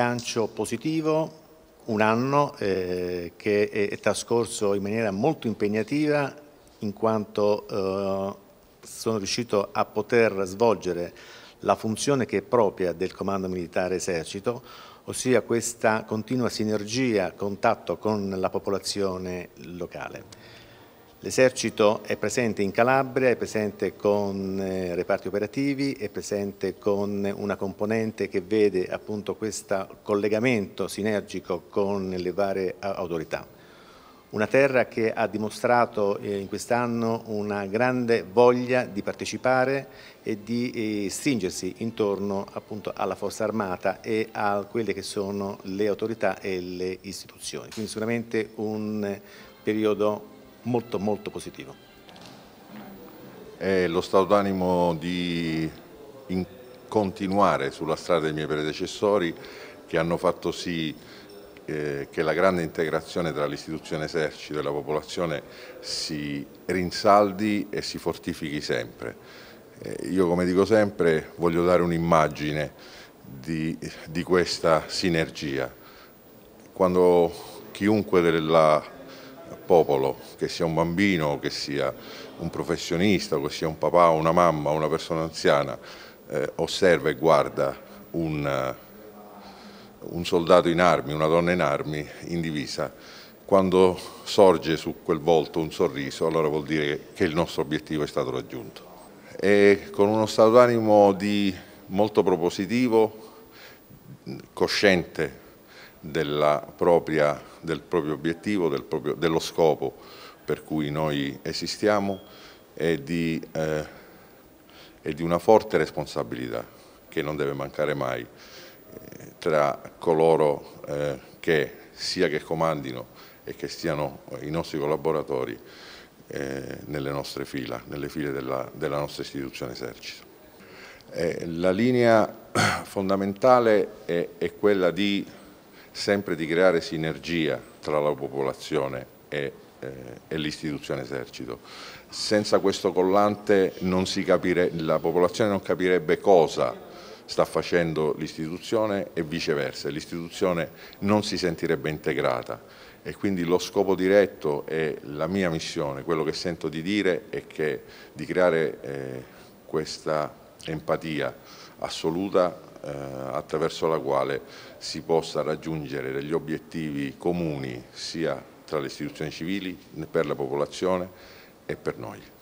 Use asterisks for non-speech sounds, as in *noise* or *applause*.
bilancio positivo, un anno eh, che è, è, trascorso in maniera molto impegnativa in quanto eh, sono riuscito a poter svolgere la funzione che è propria del Comando Militare Esercito, ossia questa continua sinergia, contatto con la popolazione locale. L'esercito è presente in Calabria, è presente con eh, reparti operativi, è presente con una componente che vede appunto questo collegamento sinergico con le varie eh, autorità. Una terra che ha dimostrato eh, in quest'anno una grande voglia di partecipare e di eh, stringersi intorno appunto alla forza armata e a quelle che sono le autorità e le istituzioni. Quindi sicuramente un periodo molto molto positivo. È lo stato d'animo di continuare sulla strada dei miei predecessori che hanno fatto sì eh, che la grande integrazione tra l'istituzione esercito e la popolazione si rinsaldi e si fortifichi sempre. Eh, io come dico sempre voglio dare un'immagine di, di questa sinergia. Quando chiunque della popolo, che sia un bambino, che sia un professionista, che sia un papà, una mamma, una persona anziana, eh, osserva e guarda un, eh, un soldato in armi, una donna in armi, in divisa, quando sorge su quel volto un sorriso, allora vuol dire che il nostro obiettivo è stato raggiunto. E con uno stato d'animo molto propositivo, cosciente propria, del proprio obiettivo, del proprio, dello scopo per cui noi esistiamo e di, eh, e di una forte responsabilità che non deve mancare mai eh, tra coloro eh, che sia che comandino e che siano i nostri collaboratori eh, nelle nostre fila, nelle file della, della nostra istituzione esercito. Eh, la linea *coughs* fondamentale è, è quella di sempre di creare sinergia tra la popolazione e, eh, e l'istituzione esercito. Senza questo collante capire, la popolazione non capirebbe cosa sta facendo l'istituzione e viceversa, l'istituzione non si sentirebbe integrata e quindi lo scopo diretto è la mia missione, quello che sento di dire è che di creare eh, questa empatia assoluta eh, attraverso la quale si possa raggiungere degli obiettivi comuni sia tra le istituzioni civili, per la popolazione e per noi.